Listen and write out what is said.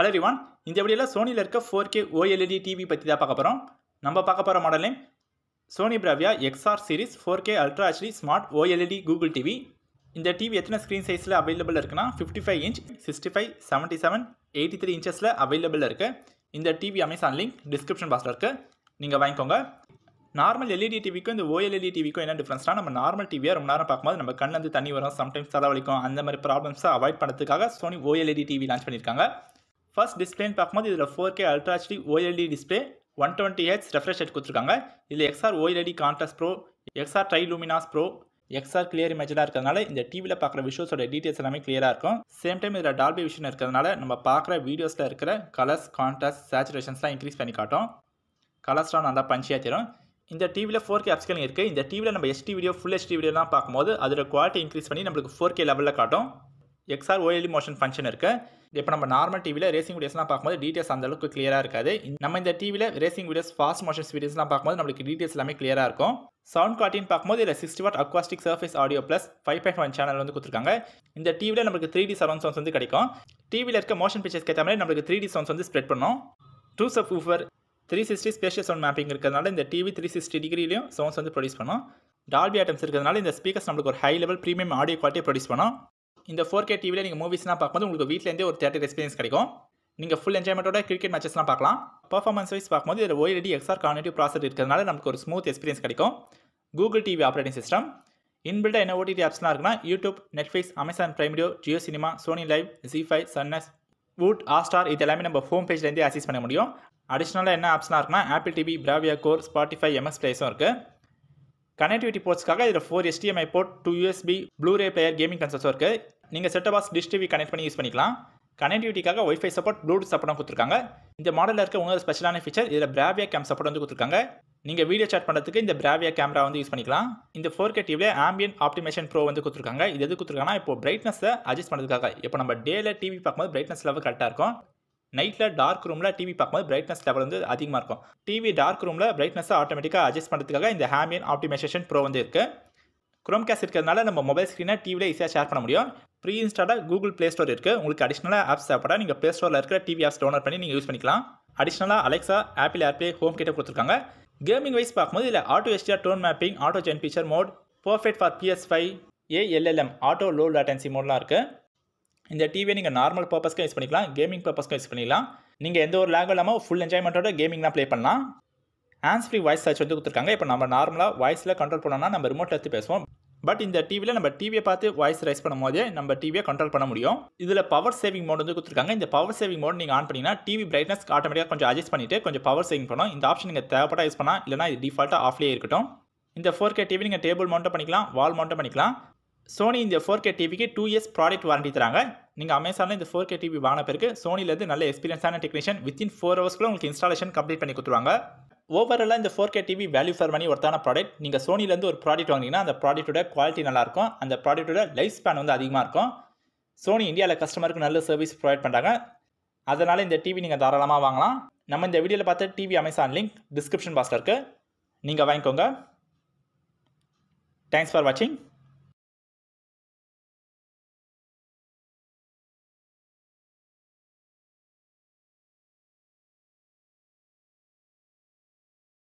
hello ரிவான் இந்த வீடியோவில் சோனியில் இருக்க ஃபோர் கே ஓஎல்இடி டிவி பற்றி தான் பார்க்க போகிறோம் நம்ம பார்க்க போகிற மாடலே Sony Bravia XR series four K ultra HD smart OLED Google TV இந்த டிவி எத்தனை ஸ்க்ரீன் சைஸில் அவைலபிள் இருக்குன்னா fifty five inch sixty five seventy seven eighty three இன்ச்சஸில் அவைலபிள் இருக்குது இந்த டிவி அமேசான் லிங்க் டிஸ்கிரிப்ஷன் பாக்ஸில் இருக்குது நீங்கள் வாங்கிக்கோங்க நார்மல் எல்இடி டிவிக்கும் இந்த ஓஎல்இடி டிவிக்கும் e என்ன டிஃப்ரென்ஸ்னா நம்ம நார்மல் டிவியாக ரொம்ப நேரம் பார்க்கும்போது நம்ம கண்ணில் வந்து தண்ணி வரும் சம்டைம்ஸ் தலைவலிக்கும் அந்த மாதிரி ப்ராப்ளம்ஸை அவாய்ட் பண்ணுறதுக்காக Sony OLED TV launch e பண்ணியிருக்காங்க ஃபர்ஸ்ட் டிஸ்பிளேன்னு பார்க்கும்போது இதில் four K ultra HD OLED display one twenty H refresh rate கொடுத்துருக்காங்க இதில் XR OLED contrast pro XR Triluminos pro XR clear இமேஜெலாம் இருக்கிறதுனால இந்த டிவியில் பார்க்குற விஷயஸோட டீட்டெயில்ஸ் எல்லாமே கிளியராக இருக்கும் சேம் டைம் இதில் டால்பி விஷன் இருக்கிறதுனால நம்ம பார்க்குற வீடியோஸில் இருக்கிற கலர்ஸ் கான்ட்ராஸ்ட் சேச்சுரேஷன்ஸ்லாம் இன்க்ரீஸ் பண்ணி காட்டும் கலர்ஸ்லாம் நல்லா பஞ்சியாக தரும் இந்த டிவியில் ஃபோர் கே அப்ஸ்கேலிங் இருக்குது இந்த டிவியில் நம்ம எஸ்டி வீடியோ ஃபுல் எஸ்டி வீடியோலாம் பார்க்கும்போது அதோட குவாலிட்டி இன்க்ரீஸ் பண்ணி நம்மளுக்கு ஃபோர் கே லெவலில் காட்டும் எக்ஸ்ஆர் ஓஎல்இ மோஷன் ஃபங்க்ஷன் இருக்குது இப்போ நம்ம நார்மல் டிவியில் ரேசிங் வீடியோஸ்லாம் பார்க்கும்போது டீட்டெயில்ஸ் அந்த அளவுக்கு கிளியராக இருக்காது நம்ம இந்த டிவியில் ரேசிங் வீடியோஸ் ஃபாஸ்ட் மோஷன்ஸ் வீடியோஸ்லாம் பார்க்கும்போது நம்மளுக்கு டீட்டெயில்ஸ் எல்லாமே கிளியராக இருக்கும் சவுண்ட் கார்டின்னு பார்க்கும்போது இதில் sixty watt acoustic surface audio plus five point one channel வந்து கொடுத்துருக்காங்க இந்த டிவியில் நம்மளுக்கு த்ரீ டி சரௌண்ட் சவுண்ட்ஸ் வந்து கிடைக்கும் டிவியில் இருக்க மோஷன் பிக்சர்ஸ் கேட்ட மாதிரி நம்மளுக்கு த்ரீ டி சவுண்ட்ஸ் வந்து ஸ்ப்ரெட் பண்ணும் two subwoofer three sixty spatial sound mapping இருக்கிறதுனால இந்த டிவி த்ரீ சிக்ஸ்டி டிகிரிலையும் சவுண்ட்ஸ் வந்து ப்ரொடியூஸ் பண்ணும் டால்பி ஐட்டம்ஸ் இருக்கிறதுனால இந்த ஸ்பீக்கர்ஸ் நம்மளுக்கு ஒரு ஹை லெவல் ப்ரீமியம் ஆடியோ குவாலிட்டியை ப்ரொடியூஸ் பண்ணோம் இந்த ஃபோர் கே டிவியில் நீங்கள் மூவிஸ்லாம் பார்க்கும்போது உங்களுக்கு வீட்டிலேருந்தே ஒரு தேட்டர் எக்ஸ்பீரியன்ஸ் கிடைக்கும் நீங்கள் ஃபுல் என்ஜாய்மெண்ட்டோட கிரிக்கெட் மேட்சஸ்லாம் பார்க்கலாம் பர்ஃபார்மன்ஸ் வைஸ் பார்க்கும்போது இதில் ஓஎல்டி எக்ஸ்ஆர் கார்னேட்டிவ் ப்ராசர் இருக்கிறதுனால நமக்கு ஒரு ஸ்மூத் எக்ஸ்பீரியன்ஸ் கிடைக்கும் கூகுள் டிவி ஆப்ரேட்டிங் சிஸ்டம் இன்பில்டாக என்ன ஓடிடி ஆப்ஸ்லாம் இருக்குன்னா YouTube Netflix Amazon Prime Video Jio Cinema Sony LIV Zee five சன்னஸ் வூட் ஆஸ்டார் இது எல்லாமே நம்ம ஹோம் பேஜ்லேருந்தே அசிஸ் பண்ண முடியும் அடிஷ்னலாக என்ன ஆப்ஸ்லாம் இருக்குன்னா Apple TV Bravia core Spotify எம்எஸ் ப்ளேஸும் இருக்குது கனெக்டிவிட்டி போர்ட்ஸ்க்காக இதில் four HDMI port two USB Blu-ray player gaming கன்சல்ஸும் இருக்குது நீங்கள் செட்டபாஸ் டிஷ் டிவி கனெக்ட் பண்ணி யூஸ் பண்ணிக்கலாம் கனெக்டிவிட்டிக்காக ஒய்ஃபை சப்போர்ட் ப்ளூடூத் சப்போர்ட் கொடுத்துருக்காங்க இந்த மாடலில் இருக்க உங்களோட ஸ்பெஷலான ஃபீச்சர் இதில் பிராவியா கேம் சப்போர்ட் வந்து கொடுத்துருக்காங்க நீங்கள் வீடியோ சேட் பண்ணுறதுக்கு இந்த பிராவியா கேமரா வந்து யூஸ் பண்ணிக்கலாம் இந்த ஃபோர் கே டிவியில் ஆம்பியன் ஆப்டிமேஷன் ப்ரோ வந்து கொடுத்துருக்காங்க இது எது கொடுத்துருக்காங்கன்னா இப்போ பிரைட்னஸை அட்ஜஸ்ட் பண்ணுறதுக்காக இப்போ நம்ம டேல டிவி பார்க்கும்போது பிரைட்னஸ் லெவல் கரெக்டாக இருக்கும் நைட்டில் டார்க் ரூமில் டிவி பார்க்கும்போது பிரைட்னஸ் லெவல் வந்து அதிகமாக இருக்கும் டிவி டார்க் ரூமில் பிரைட்னஸை ஆட்டோமேட்டிக்காக அட்ஜஸ்ட் பண்ணுறதுக்காக இந்த ஹேமியன் ஆப்டிமைசேஷன் ப்ரோ வந்து இருக்குது க்ரோம் கேஸ் இருக்கிறதுனால நம்ம மொபைல் ஸ்க்ரீனை டிவியில் ஈஸியாக ஷேர் பண்ண முடியும் ஃப்ரீ இன்ஸ்டாலாக கூகுள் ப்ளே ஸ்டோர் இருக்குது உங்களுக்கு அடிஷ்னலாக ஆப்ஸ் தேவைப்பட நீங்கள் ப்ளே ஸ்டோரில் இருக்கிற டிவி ஆப்ஸ் டவுன்லோட் பண்ணி நீங்கள் யூஸ் பண்ணிக்கலாம் அடிஷ்னலாக அலெக்ஸா ஆப்பிள் ஏர்ப்ளே ஹோம் கிட்ட கொடுத்துருக்காங்க கேமிங் வைஸ் பார்க்கும்போது இல்லை ஆட்டோ எஸ்டியா tone mapping auto gen feature mode perfect for PS five ALLM auto low latency மோட்லாம் இருக்குது இந்த டிவியை நீங்கள் நார்மல் பர்பஸ்க்கும் யூஸ் பண்ணிக்கலாம் கேமிங் பர்பஸ்க்கும் யூஸ் பண்ணிக்கலாம் நீங்கள் எந்த ஒரு லேகும் இல்லாமல் ஃபுல் என்ஜாய்மெண்ட்டோட கேமிங்லாம் ப்ளே பண்ணலாம் ஹேண்ட்ஸ் ஃப்ரீ வாய்ஸ் சர்ச் வந்து கொடுத்துருக்காங்க இப்போ நம்ம நார்மலாக வாய்ஸில் கண்ட்ரோல் பண்ணோம்னா நம்ம ரிமோட்டில் எடுத்து பேசுவோம் பட் இந்த டிவியில் நம்ம டிவியை பார்த்து வாய்ஸ் ரைஸ் பண்ணும் போதே நம்ம டிவியை கண்ட்ரோல் பண்ண முடியும் இதில் பவர் சேவிங் மோட் வந்து கொடுத்துருக்காங்க இந்த பவர் சேவிங் மோட் நீங்கள் ஆன் பண்ணிங்கன்னா டிவி பிரைட்னஸ் ஆட்டோமேட்டிக்காக கொஞ்சம் அட்ஜஸ்ட் பண்ணிட்டு கொஞ்சம் பவர் சேவிங் பண்ணணும் இந்த ஆப்ஷன் நீங்கள் தேவைப்பட்டா யூஸ் பண்ணால் இல்லைனா இது டிஃபால்ட்டாக ஆஃப்லேயே இருக்கட்டும் இந்த ஃபோர் கே டிவி நீங்கள் டேபிள் மவுண்ட் பண்ணிக்கலாம் வால் மவுண்ட் பண்ணிக்கலாம் சோனி இந்த ஃபோர் கே டிவிக்கு டூ இயர்ஸ் ப்ராடக்ட் வாரண்டி தராங்க நீங்கள் அமேசானில் இந்த ஃபோர் கே டிவி வாங்கின பிறகு சோனியிலேருந்து நல்ல எக்ஸ்பீரியன்ஸான டெக்னீஷியன் வித்தின் ஃபோர் ஹவர்ஸ்க்குள்ள உங்களுக்கு இன்ஸ்டாலேஷன் கம்ப்ளீட் பண்ணி கொடுத்துருவாங்க ஓவராலாக இந்த four K TV value for money ஒருத்தான ப்ராடக்ட் நீங்கள் சோனிலேருந்து ஒரு ப்ராடக்ட் வாங்கினீங்கன்னா அந்த ப்ராடக்ட்டோட குவாலிட்டி நல்லாயிருக்கும் அந்த ப்ராடக்ட்டோட லைஃப் ஸ்பேன் வந்து அதிகமாக இருக்கும் சோனி இந்தியாவில் கஸ்டமருக்கு நல்ல சர்வீஸ் ப்ரொவைட் பண்ணுறாங்க அதனால் இந்த டிவி நீங்கள் தாராளமாக வாங்கலாம் நம்ம இந்த வீடியோவில் பார்த்த டிவி அமேசான் லிங்க் டிஸ்கிரிப்ஷன் பாக்ஸில் இருக்குது நீங்கள் வாங்கிக்கோங்க தேங்க்ஸ் ஃபார் வாட்சிங்